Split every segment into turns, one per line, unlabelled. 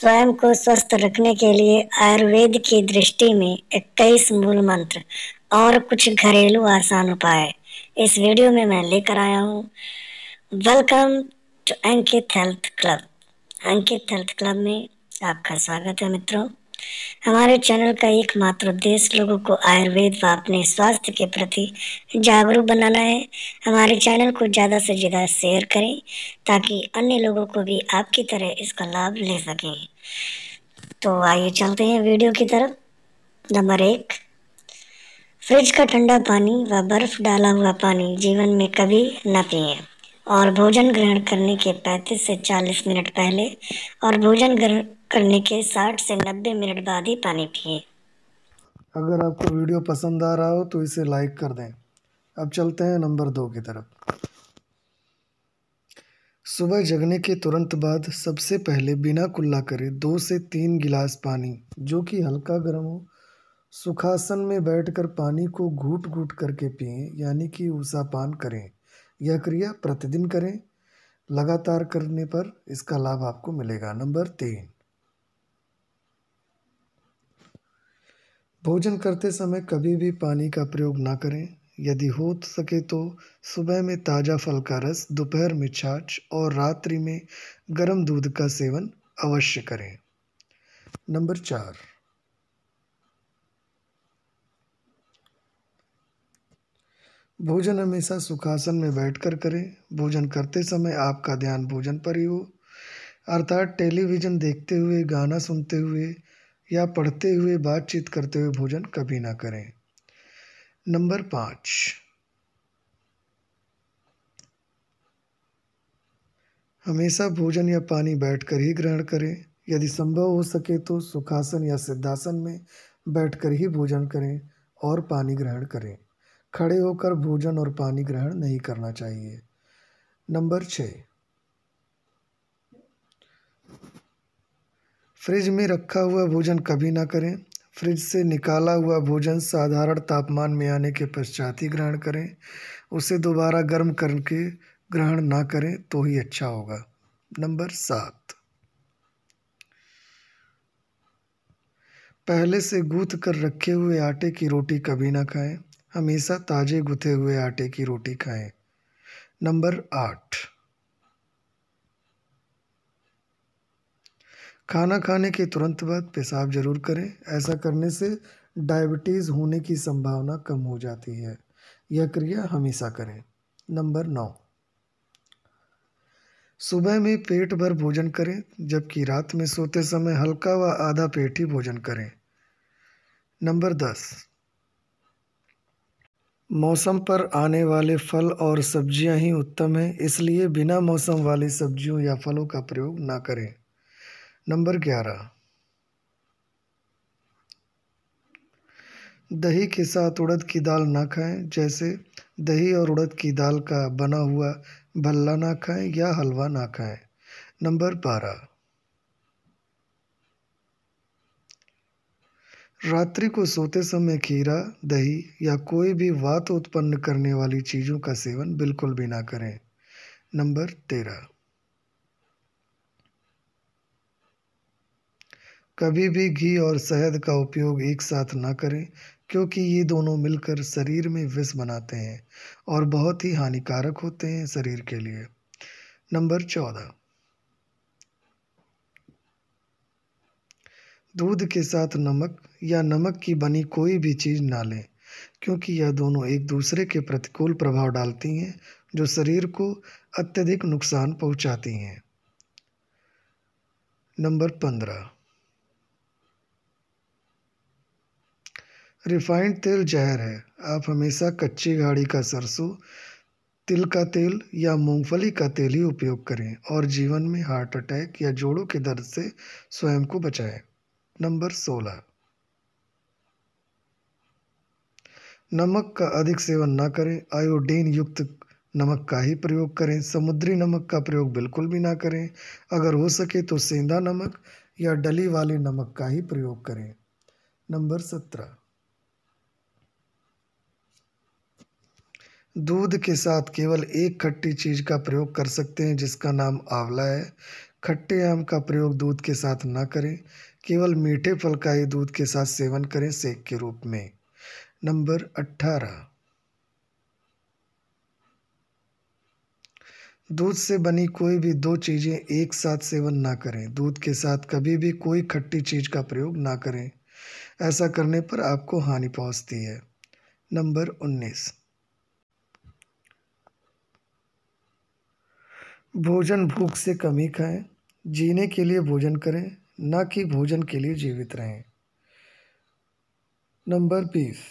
स्वयं को स्वस्थ रखने के लिए आयुर्वेद की दृष्टि में 21 मूल मंत्र और कुछ घरेलू आसान उपाय इस वीडियो में मैं लेकर आया हूँ welcome to Ankit health club Ankit health club में आपका स्वागत है मित्रों हमारे चैनल का एकमात्र उद्देश्य लोगों को आयुर्वेद व अपने स्वास्थ्य के प्रति जागरूक बनाना है हमारे चैनल को ज़्यादा से ज़्यादा शेयर करें ताकि अन्य लोगों को भी आपकी तरह इसका लाभ ले सकें तो आइए चलते हैं वीडियो की तरफ नंबर एक फ्रिज का ठंडा पानी व बर्फ़ डाला हुआ पानी जीवन में कभी न पिए और भोजन ग्रहण करने के 35 से 40 मिनट पहले और भोजन ग्रहण करने के 60 से 90 मिनट बाद ही पानी पिए
अगर आपको वीडियो पसंद आ रहा हो तो इसे लाइक कर दें अब चलते हैं नंबर दो की तरफ सुबह जगने के तुरंत बाद सबसे पहले बिना कुल्ला करे दो से तीन गिलास पानी जो कि हल्का गर्म हो सुखासन में बैठकर पानी को घूट घूट करके पिएं यानी कि उषापान करें यह क्रिया प्रतिदिन करें लगातार करने पर इसका लाभ आपको मिलेगा नंबर तीन भोजन करते समय कभी भी पानी का प्रयोग ना करें यदि हो सके तो सुबह में ताज़ा फल का रस दोपहर में छाछ और रात्रि में गर्म दूध का सेवन अवश्य करें नंबर चार भोजन हमेशा सुखासन में बैठकर करें भोजन करते समय आपका ध्यान भोजन पर ही हो अर्थात टेलीविज़न देखते हुए गाना सुनते हुए या पढ़ते हुए बातचीत करते हुए भोजन कभी ना करें नंबर पाँच हमेशा भोजन या पानी बैठकर ही ग्रहण करें यदि संभव हो सके तो सुखासन या सिद्धासन में बैठकर ही भोजन करें और पानी ग्रहण करें खड़े होकर भोजन और पानी ग्रहण नहीं करना चाहिए नंबर छः फ्रिज में रखा हुआ भोजन कभी ना करें फ्रिज से निकाला हुआ भोजन साधारण तापमान में आने के पश्चात ही ग्रहण करें उसे दोबारा गर्म करके ग्रहण ना करें तो ही अच्छा होगा नंबर सात पहले से गूथ कर रखे हुए आटे की रोटी कभी ना खाएं हमेशा ताजे गुथे हुए आटे की रोटी खाएं नंबर आठ खाना खाने के तुरंत बाद पेशाब ज़रूर करें ऐसा करने से डायबिटीज़ होने की संभावना कम हो जाती है यह क्रिया हमेशा करें नंबर नौ सुबह में पेट भर भोजन करें जबकि रात में सोते समय हल्का व आधा पेट ही भोजन करें नंबर दस मौसम पर आने वाले फल और सब्जियां ही उत्तम हैं इसलिए बिना मौसम वाली सब्जियों या फलों का प्रयोग ना करें नंबर ग्यारह दही के साथ उड़द की दाल ना खाएं जैसे दही और उड़द की दाल का बना हुआ भल्ला ना खाएं या हलवा ना खाएं नंबर बारह रात्रि को सोते समय खीरा दही या कोई भी वात उत्पन्न करने वाली चीज़ों का सेवन बिल्कुल भी ना करें नंबर तेरह कभी भी घी और शहद का उपयोग एक साथ ना करें क्योंकि ये दोनों मिलकर शरीर में विष बनाते हैं और बहुत ही हानिकारक होते हैं शरीर के लिए नंबर चौदह दूध के साथ नमक या नमक की बनी कोई भी चीज़ ना लें क्योंकि यह दोनों एक दूसरे के प्रतिकूल प्रभाव डालती हैं जो शरीर को अत्यधिक नुकसान पहुंचाती हैं नंबर पंद्रह रिफाइंड तेल जहर है आप हमेशा कच्ची गाड़ी का सरसों तिल का तेल या मूंगफली का तेल ही उपयोग करें और जीवन में हार्ट अटैक या जोड़ों के दर्द से स्वयं को बचाएं नंबर सोलह नमक का अधिक सेवन ना करें आयोडीन युक्त नमक का ही प्रयोग करें समुद्री नमक का प्रयोग बिल्कुल भी ना करें अगर हो सके तो सेंधा नमक या डली वाले नमक का ही प्रयोग करें नंबर सत्रह दूध के साथ केवल एक खट्टी चीज़ का प्रयोग कर सकते हैं जिसका नाम आंवला है खट्टे आम का प्रयोग दूध के साथ ना करें केवल मीठे फल का ही दूध के साथ सेवन करें सेक के रूप में नंबर अट्ठारह दूध से बनी कोई भी दो चीज़ें एक साथ सेवन ना करें दूध के साथ कभी भी कोई खट्टी चीज़ का प्रयोग ना करें ऐसा करने पर आपको हानि पहुंचती है नंबर उन्नीस भोजन भूख से कमी खाएं जीने के लिए भोजन करें न कि भोजन के लिए जीवित रहें नंबर बीस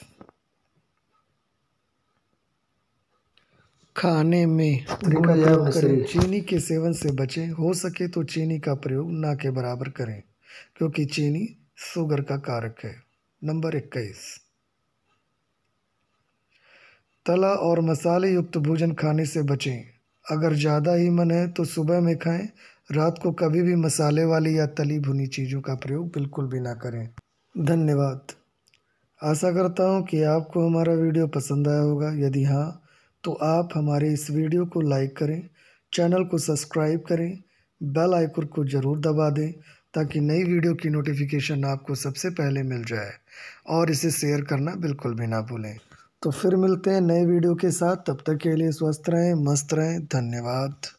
खाने में चीनी के सेवन से बचें हो सके तो चीनी का प्रयोग ना के बराबर करें क्योंकि चीनी शुगर का कारक है नंबर इक्कीस तला और मसाले युक्त भोजन खाने से बचें अगर ज़्यादा ही मन है तो सुबह में खाएं रात को कभी भी मसाले वाली या तली भुनी चीज़ों का प्रयोग बिल्कुल भी ना करें धन्यवाद आशा करता हूँ कि आपको हमारा वीडियो पसंद आया होगा यदि हाँ तो आप हमारे इस वीडियो को लाइक करें चैनल को सब्सक्राइब करें बेल आइकन को ज़रूर दबा दें ताकि नई वीडियो की नोटिफिकेशन आपको सबसे पहले मिल जाए और इसे शेयर करना बिल्कुल भी ना भूलें तो फिर मिलते हैं नए वीडियो के साथ तब तक के लिए स्वस्थ रहें मस्त रहें धन्यवाद